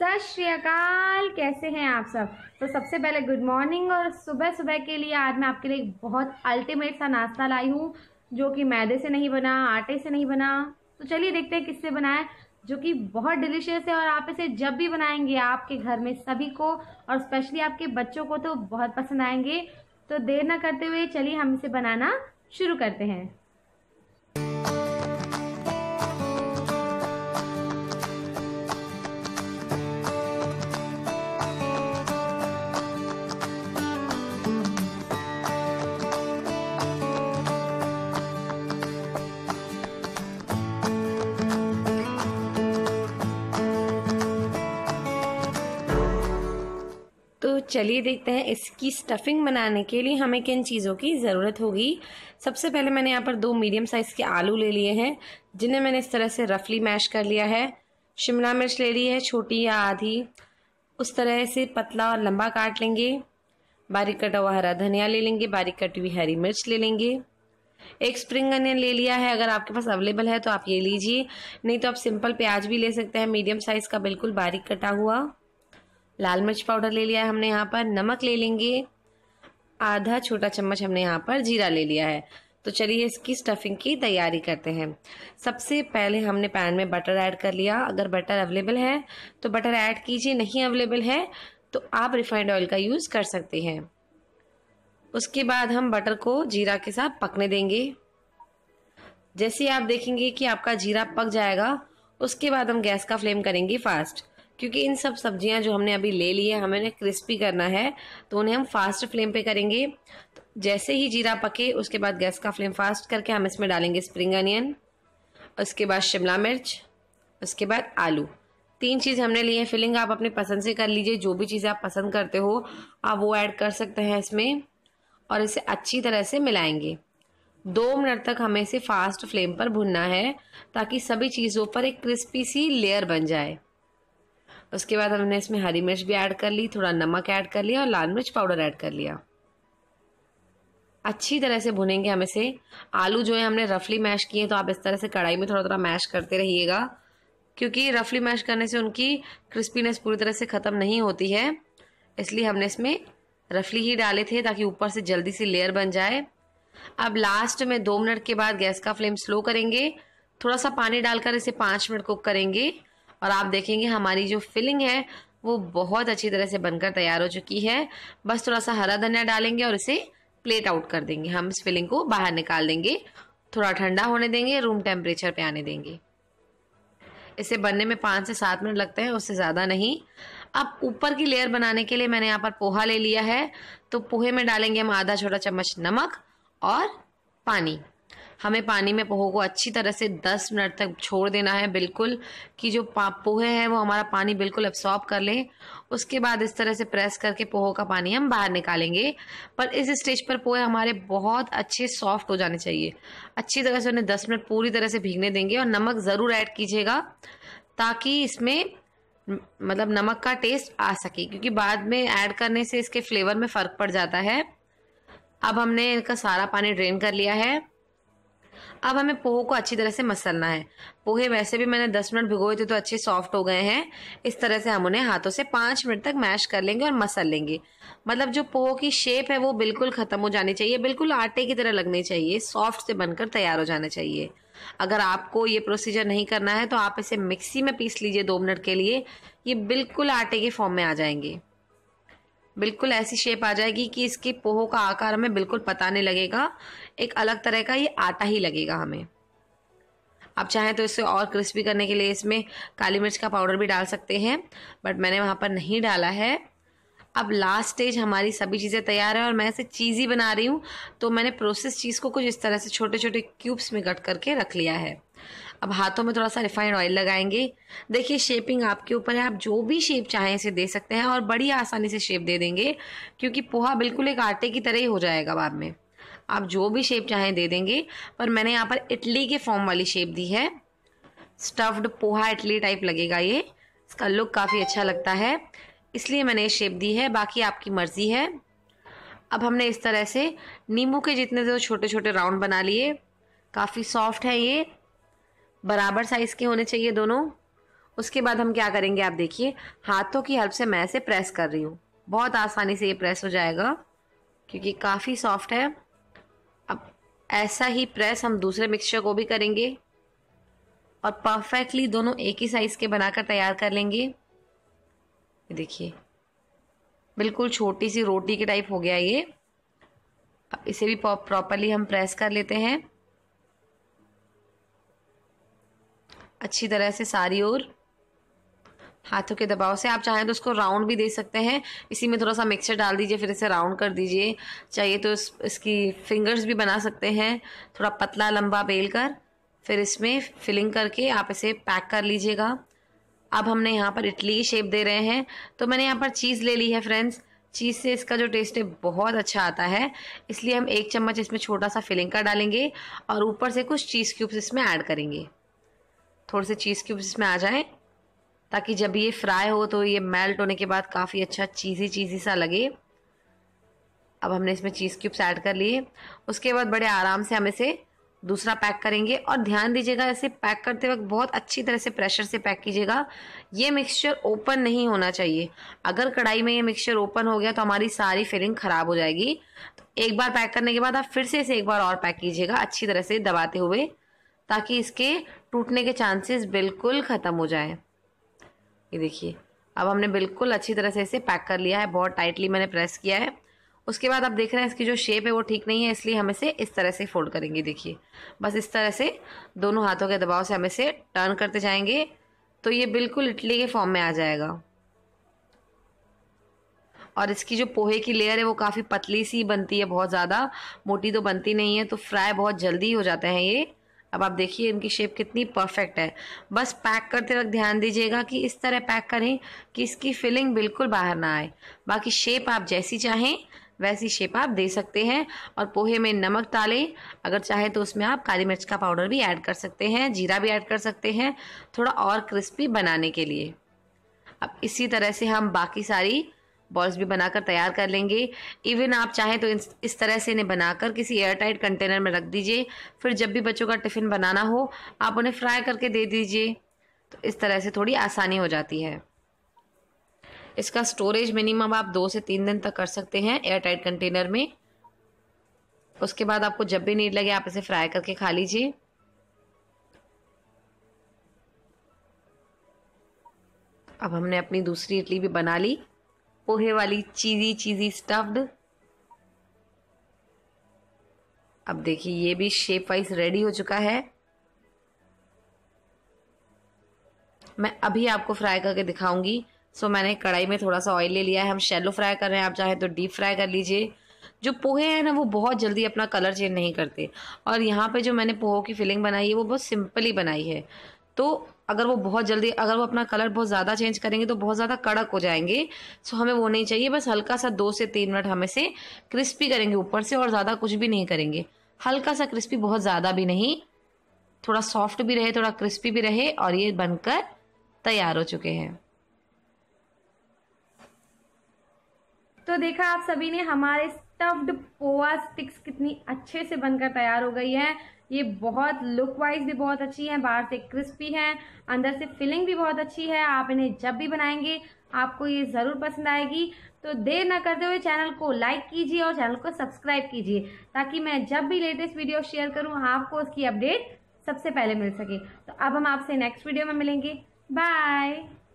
सत श्रीकाल कैसे हैं आप सब तो सबसे पहले गुड मॉर्निंग और सुबह सुबह के लिए आज मैं आपके लिए बहुत अल्टीमेट सा नाश्ता लाई हूँ जो कि मैदे से नहीं बना आटे से नहीं बना तो चलिए देखते हैं किससे बनाए जो कि बहुत डिलीशियस है और आप इसे जब भी बनाएंगे आपके घर में सभी को और स्पेशली आपके बच्चों को तो बहुत पसंद आएंगे तो देर ना करते हुए चलिए हम इसे बनाना शुरू करते हैं चलिए देखते हैं इसकी स्टफिंग बनाने के लिए हमें किन चीज़ों की ज़रूरत होगी सबसे पहले मैंने यहाँ पर दो मीडियम साइज़ के आलू ले लिए हैं जिन्हें मैंने इस तरह से रफली मैश कर लिया है शिमला मिर्च ले ली है छोटी या आधी उस तरह से पतला और लंबा काट लेंगे बारीक कटा हुआ हरा धनिया ले लेंगे बारीक कटी हुई हरी मिर्च ले लेंगे एक स्प्रिंग अनियन ले लिया है अगर आपके पास अवेलेबल है तो आप ये लीजिए नहीं तो आप सिंपल प्याज भी ले सकते हैं मीडियम साइज़ का बिल्कुल बारीक कटा हुआ लाल मिर्च पाउडर ले लिया है हमने यहाँ पर नमक ले लेंगे आधा छोटा चम्मच हमने यहाँ पर जीरा ले लिया है तो चलिए इसकी स्टफिंग की तैयारी करते हैं सबसे पहले हमने पैन में बटर ऐड कर लिया अगर बटर अवेलेबल है तो बटर ऐड कीजिए नहीं अवेलेबल है तो आप रिफाइंड ऑयल का यूज़ कर सकते हैं उसके बाद हम बटर को जीरा के साथ पकने देंगे जैसे आप देखेंगे कि आपका जीरा पक जाएगा उसके बाद हम गैस का फ्लेम करेंगे फास्ट क्योंकि इन सब सब्जियां जो हमने अभी ले ली है हमें उन्हें क्रिस्पी करना है तो उन्हें हम फास्ट फ्लेम पे करेंगे तो जैसे ही जीरा पके उसके बाद गैस का फ्लेम फास्ट करके हम इसमें डालेंगे स्प्रिंग अनियन उसके बाद शिमला मिर्च उसके बाद आलू तीन चीज़ हमने लिए हैं फिलिंग आप अपनी पसंद से कर लीजिए जो भी चीज़ें आप पसंद करते हो आप वो ऐड कर सकते हैं इसमें और इसे अच्छी तरह से मिलाएंगे दो मिनट तक हमें इसे फास्ट फ्लेम पर भुनना है ताकि सभी चीज़ों पर एक क्रिस्पी सी लेयर बन जाए उसके बाद हमने इसमें हरी मिर्च भी ऐड कर ली थोड़ा नमक ऐड कर लिया और लाल मिर्च पाउडर ऐड कर लिया अच्छी तरह से भुनेंगे हम इसे आलू जो है हमने रफली मैश किए तो आप इस तरह से कढ़ाई में थोड़ा थोड़ा मैश करते रहिएगा क्योंकि रफली मैश करने से उनकी क्रिस्पीनेस पूरी तरह से ख़त्म नहीं होती है इसलिए हमने इसमें रफली ही डाले थे ताकि ऊपर से जल्दी सी लेयर बन जाए अब लास्ट में दो मिनट के बाद गैस का फ्लेम स्लो करेंगे थोड़ा सा पानी डालकर इसे पाँच मिनट कुक करेंगे और आप देखेंगे हमारी जो फिलिंग है वो बहुत अच्छी तरह से बनकर तैयार हो चुकी है बस थोड़ा सा हरा धनिया डालेंगे और इसे प्लेट आउट कर देंगे हम इस फिलिंग को बाहर निकाल देंगे थोड़ा ठंडा होने देंगे रूम टेम्परेचर पे आने देंगे इसे बनने में पाँच से सात मिनट लगते हैं उससे ज़्यादा नहीं अब ऊपर की लेयर बनाने के लिए मैंने यहाँ पर पोहा ले लिया है तो पोहे में डालेंगे हम आधा छोटा चम्मच नमक और पानी हमें पानी में पोहे को अच्छी तरह से 10 मिनट तक छोड़ देना है बिल्कुल कि जो पोहे हैं वो हमारा पानी बिल्कुल एब्सॉर्ब कर लें उसके बाद इस तरह से प्रेस करके पोहे का पानी हम बाहर निकालेंगे पर इस स्टेज पर पोहे हमारे बहुत अच्छे सॉफ्ट हो जाने चाहिए अच्छी तरह से उन्हें दस मिनट पूरी तरह से भीगने देंगे और नमक ज़रूर ऐड कीजिएगा ताकि इसमें मतलब नमक का टेस्ट आ सके क्योंकि बाद में ऐड करने से इसके फ्लेवर में फ़र्क पड़ जाता है अब हमने इनका सारा पानी ड्रेन कर लिया है अब हमें पोहे को अच्छी तरह से मसलना है पोहे वैसे भी मैंने 10 मिनट भिगोए थे तो अच्छे सॉफ्ट हो गए हैं इस तरह से हम उन्हें हाथों से पाँच मिनट तक मैश कर लेंगे और मसल लेंगे मतलब जो पोहो की शेप है वो बिल्कुल ख़त्म हो जानी चाहिए बिल्कुल आटे की तरह लगनी चाहिए सॉफ्ट से बनकर तैयार हो जाना चाहिए अगर आपको ये प्रोसीजर नहीं करना है तो आप इसे मिक्सी में पीस लीजिए दो मिनट के लिए ये बिल्कुल आटे के फॉर्म में आ जाएंगे बिल्कुल ऐसी शेप आ जाएगी कि इसके पोहो का आकार हमें बिल्कुल पता नहीं लगेगा एक अलग तरह का ये आटा ही लगेगा हमें आप चाहें तो इसे और क्रिस्पी करने के लिए इसमें काली मिर्च का पाउडर भी डाल सकते हैं बट मैंने वहाँ पर नहीं डाला है अब लास्ट स्टेज हमारी सभी चीज़ें तैयार है और मैं इसे ही बना रही हूँ तो मैंने प्रोसेस चीज़ को कुछ इस तरह से छोटे छोटे क्यूब्स में कट करके रख लिया है अब हाथों में थोड़ा सा रिफाइंड ऑयल लगाएंगे देखिए शेपिंग आपके ऊपर है आप जो भी शेप चाहें इसे दे सकते हैं और बड़ी आसानी से शेप दे देंगे क्योंकि पोहा बिल्कुल एक आटे की तरह ही हो जाएगा बाद में आप जो भी शेप चाहें दे देंगे पर मैंने यहाँ पर इडली के फॉर्म वाली शेप दी है स्टफ्ड पोहा इडली टाइप लगेगा ये इसका लुक काफ़ी अच्छा लगता है इसलिए मैंने ये शेप दी है बाकी आपकी मर्ज़ी है अब हमने इस तरह से नींबू के जितने जो छोटे छोटे राउंड बना लिए काफ़ी सॉफ्ट है ये बराबर साइज के होने चाहिए दोनों उसके बाद हम क्या करेंगे आप देखिए हाथों की हेल्प से मैं इसे प्रेस कर रही हूँ बहुत आसानी से ये प्रेस हो जाएगा क्योंकि काफ़ी सॉफ्ट है अब ऐसा ही प्रेस हम दूसरे मिक्सचर को भी करेंगे और परफेक्टली दोनों एक ही साइज़ के बनाकर तैयार कर लेंगे देखिए बिल्कुल छोटी सी रोटी के टाइप हो गया ये अब इसे भी प्रॉपरली हम प्रेस कर लेते हैं अच्छी तरह से सारी ओर हाथों के दबाव से आप चाहें तो उसको राउंड भी दे सकते हैं इसी में थोड़ा सा मिक्सचर डाल दीजिए फिर इसे राउंड कर दीजिए चाहिए तो इस, इसकी फिंगर्स भी बना सकते हैं थोड़ा पतला लंबा बेल कर फिर इसमें फिलिंग करके आप इसे पैक कर लीजिएगा अब हमने यहाँ पर इडली की शेप दे रहे हैं तो मैंने यहाँ पर चीज़ ले ली है फ्रेंड्स चीज़ से इसका जो टेस्ट है बहुत अच्छा आता है इसलिए हम एक चम्मच इसमें छोटा सा फिलिंग का डालेंगे और ऊपर से कुछ चीज़ क्यूब्स इसमें ऐड करेंगे थोड़े से चीज़ क्यूब्स इसमें आ जाएं ताकि जब ये फ्राई हो तो ये मेल्ट होने के बाद काफ़ी अच्छा चीज़ी चीज़ी सा लगे अब हमने इसमें चीज़ क्यूब्स ऐड कर लिए उसके बाद बड़े आराम से हम इसे दूसरा पैक करेंगे और ध्यान दीजिएगा ऐसे पैक करते वक्त बहुत अच्छी तरह से प्रेशर से पैक कीजिएगा ये मिक्सचर ओपन नहीं होना चाहिए अगर कढ़ाई में ये मिक्सचर ओपन हो गया तो हमारी सारी फिलिंग ख़राब हो जाएगी तो एक बार पैक करने के बाद आप फिर से इसे एक बार और पैक कीजिएगा अच्छी तरह से दबाते हुए ताकि इसके टूटने के चांसेस बिल्कुल ख़त्म हो जाए ये देखिए अब हमने बिल्कुल अच्छी तरह से इसे पैक कर लिया है बहुत टाइटली मैंने प्रेस किया है उसके बाद आप देख रहे हैं इसकी जो शेप है वो ठीक नहीं है इसलिए हम इसे इस तरह से फोल्ड करेंगे देखिए बस इस तरह से दोनों हाथों के दबाव से हम इसे टर्न करते जाएंगे तो ये बिल्कुल इडली के फॉर्म में आ जाएगा और इसकी जो पोहे की लेयर है वो काफ़ी पतली सी बनती है बहुत ज़्यादा मोटी तो बनती नहीं है तो फ्राई बहुत जल्दी हो जाते हैं ये अब आप देखिए इनकी शेप कितनी परफेक्ट है बस पैक करते वक्त ध्यान दीजिएगा कि इस तरह पैक करें कि इसकी फिलिंग बिल्कुल बाहर ना आए बाकी शेप आप जैसी चाहें वैसी शेप आप दे सकते हैं और पोहे में नमक डालें अगर चाहें तो उसमें आप काली मिर्च का पाउडर भी ऐड कर सकते हैं जीरा भी ऐड कर सकते हैं थोड़ा और क्रिस्पी बनाने के लिए अब इसी तरह से हम बाकी सारी बॉल्स भी बनाकर तैयार कर लेंगे इवन आप चाहें तो इस तरह से इन्हें बनाकर किसी एयरटाइट कंटेनर में रख दीजिए फिर जब भी बच्चों का टिफ़िन बनाना हो आप उन्हें फ्राई करके दे दीजिए तो इस तरह से थोड़ी आसानी हो जाती है इसका स्टोरेज मिनिमम आप दो से तीन दिन तक कर सकते हैं एयरटाइट कंटेनर में उसके बाद आपको जब भी नीड लगे आप इसे फ्राई करके खा लीजिए अब हमने अपनी दूसरी इडली भी बना ली पोहे वाली चीज़ी चीज़ी स्टफ्ड अब देखिए ये भी शेप वाइज रेडी हो चुका है मैं अभी आपको फ्राई करके दिखाऊंगी सो मैंने कढ़ाई में थोड़ा सा ऑयल ले लिया है हम शेलो फ्राई कर रहे हैं आप चाहें तो डीप फ्राई कर लीजिए जो पोहे हैं ना वो बहुत जल्दी अपना कलर चेंज नहीं करते और यहाँ पे जो मैंने पोहों की फिलिंग बनाई है वो बहुत सिंपली बनाई है तो अगर वो बहुत जल्दी अगर वो अपना कलर बहुत ज़्यादा चेंज करेंगे तो बहुत ज़्यादा कड़क हो जाएंगे सो हमें वो नहीं चाहिए बस हल्का सा दो से तीन मिनट हमें से क्रिस्पी करेंगे ऊपर से और ज़्यादा कुछ भी नहीं करेंगे हल्का सा क्रिस्पी बहुत ज़्यादा भी नहीं थोड़ा सॉफ्ट भी रहे थोड़ा क्रिस्पी भी रहे और ये बनकर तैयार हो चुके हैं तो देखा आप सभी ने हमारे स्टफ्ड पोआ स्टिक्स कितनी अच्छे से बनकर तैयार हो गई है ये बहुत लुक वाइज भी बहुत अच्छी है बाहर से क्रिस्पी है अंदर से फिलिंग भी बहुत अच्छी है आप इन्हें जब भी बनाएंगे आपको ये ज़रूर पसंद आएगी तो देर ना करते हुए चैनल को लाइक कीजिए और चैनल को सब्सक्राइब कीजिए ताकि मैं जब भी लेटेस्ट वीडियो शेयर करूँ आपको उसकी अपडेट सबसे पहले मिल सके तो अब हम आपसे नेक्स्ट वीडियो में मिलेंगे बाय